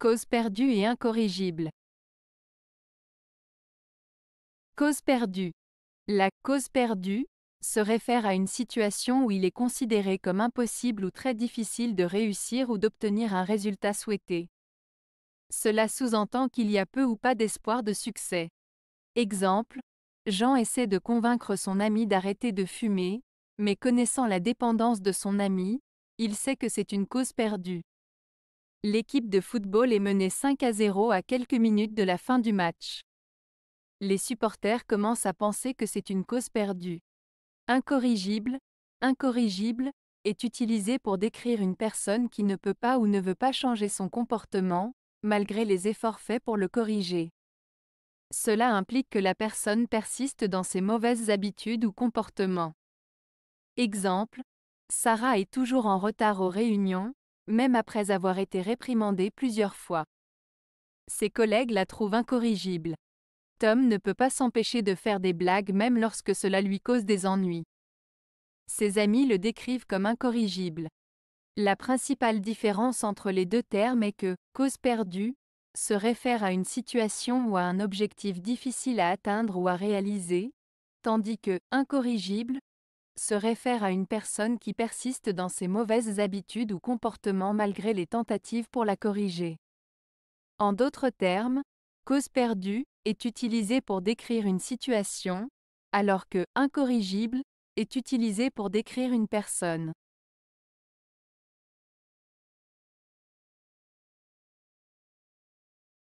Cause perdue et incorrigible. Cause perdue. La cause perdue se réfère à une situation où il est considéré comme impossible ou très difficile de réussir ou d'obtenir un résultat souhaité. Cela sous-entend qu'il y a peu ou pas d'espoir de succès. Exemple, Jean essaie de convaincre son ami d'arrêter de fumer, mais connaissant la dépendance de son ami, il sait que c'est une cause perdue. L'équipe de football est menée 5 à 0 à quelques minutes de la fin du match. Les supporters commencent à penser que c'est une cause perdue. Incorrigible, incorrigible, est utilisé pour décrire une personne qui ne peut pas ou ne veut pas changer son comportement, malgré les efforts faits pour le corriger. Cela implique que la personne persiste dans ses mauvaises habitudes ou comportements. Exemple, Sarah est toujours en retard aux réunions, même après avoir été réprimandé plusieurs fois. Ses collègues la trouvent incorrigible. Tom ne peut pas s'empêcher de faire des blagues même lorsque cela lui cause des ennuis. Ses amis le décrivent comme incorrigible. La principale différence entre les deux termes est que cause perdue se réfère à une situation ou à un objectif difficile à atteindre ou à réaliser, tandis que incorrigible se réfère à une personne qui persiste dans ses mauvaises habitudes ou comportements malgré les tentatives pour la corriger. En d'autres termes, cause perdue est utilisée pour décrire une situation, alors que incorrigible est utilisée pour décrire une personne.